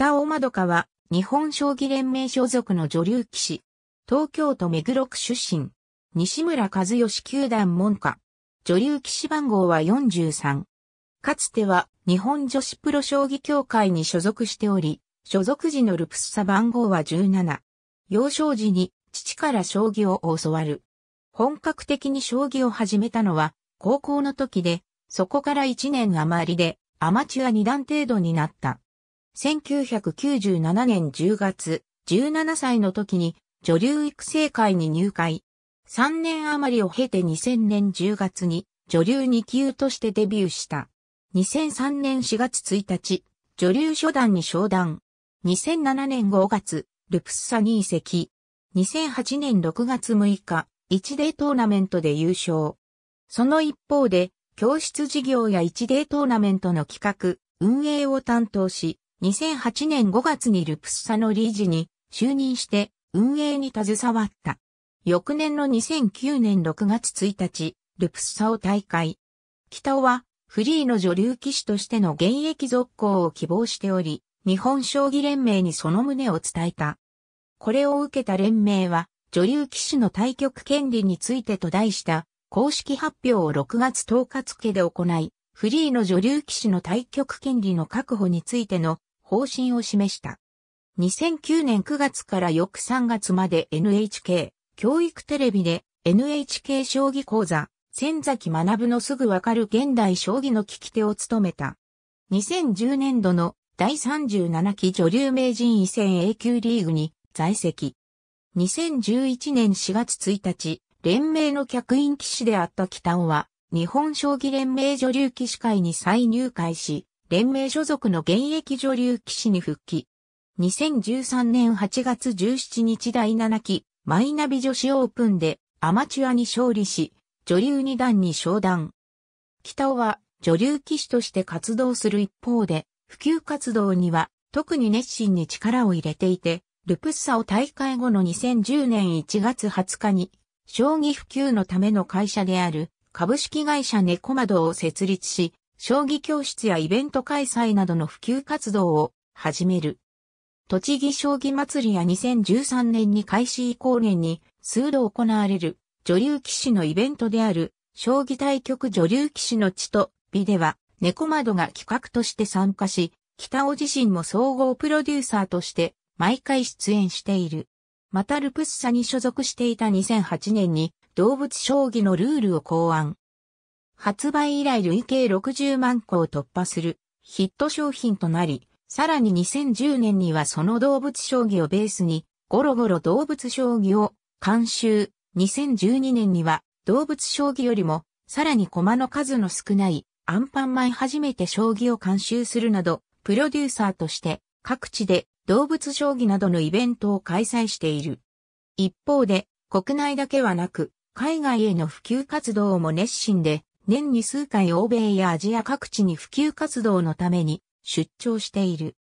北大窓かは、日本将棋連盟所属の女流騎士。東京都目黒区出身。西村和義球団門下。女流騎士番号は43。かつては、日本女子プロ将棋協会に所属しており、所属時のルプスサ番号は17。幼少時に、父から将棋を教わる。本格的に将棋を始めたのは、高校の時で、そこから1年余りで、アマチュア2段程度になった。1997年10月、17歳の時に女流育成会に入会。3年余りを経て2000年10月に女流二級としてデビューした。2003年4月1日、女流初段に昇段。2007年5月、ルプッサニー席。2008年6月6日、一デートーナメントで優勝。その一方で、教室事業や一デートーナメントの企画、運営を担当し、2008年5月にルプスサの理事に就任して運営に携わった。翌年の2009年6月1日、ルプスサを大会。北尾はフリーの女流騎士としての現役続行を希望しており、日本将棋連盟にその旨を伝えた。これを受けた連盟は、女流騎士の対局権利についてと題した公式発表を6月10日付で行い、フリーの女流騎士の対局権利の確保についての方針を示した。2009年9月から翌3月まで NHK 教育テレビで NHK 将棋講座、千崎学のすぐわかる現代将棋の聞き手を務めた。2010年度の第37期女流名人位戦 A 級リーグに在籍。2011年4月1日、連盟の客員騎士であった北尾は、日本将棋連盟女流騎士会に再入会し、連盟所属の現役女流騎士に復帰。2013年8月17日第7期、マイナビ女子オープンでアマチュアに勝利し、女流二段に昇段。北尾は女流騎士として活動する一方で、普及活動には特に熱心に力を入れていて、ルプッサを大会後の2010年1月20日に、将棋普及のための会社である株式会社ネコマドを設立し、将棋教室やイベント開催などの普及活動を始める。栃木将棋祭りや2013年に開始以降年に数度行われる女流騎士のイベントである将棋対局女流騎士の地と美では猫窓が企画として参加し、北尾自身も総合プロデューサーとして毎回出演している。またルプスサに所属していた2008年に動物将棋のルールを考案。発売以来累計60万個を突破するヒット商品となり、さらに2010年にはその動物将棋をベースに、ゴロゴロ動物将棋を監修、2012年には動物将棋よりも、さらに駒の数の少ないアンパンマン初めて将棋を監修するなど、プロデューサーとして各地で動物将棋などのイベントを開催している。一方で、国内だけはなく、海外への普及活動も熱心で、年に数回欧米やアジア各地に普及活動のために出張している。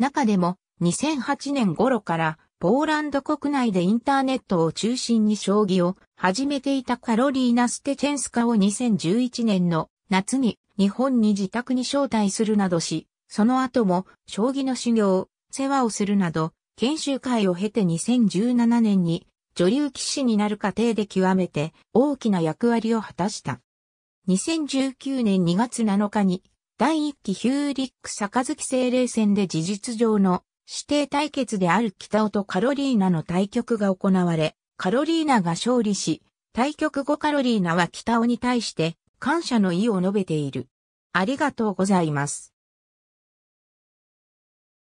中でも2008年頃からポーランド国内でインターネットを中心に将棋を始めていたカロリーナ・ステチェンスカを2011年の夏に日本に自宅に招待するなどし、その後も将棋の修行、世話をするなど、研修会を経て2017年に女流騎士になる過程で極めて大きな役割を果たした。2019年2月7日に、第1期ヒューリック杯精霊戦で事実上の指定対決である北尾とカロリーナの対局が行われ、カロリーナが勝利し、対局後カロリーナは北尾に対して感謝の意を述べている。ありがとうございます。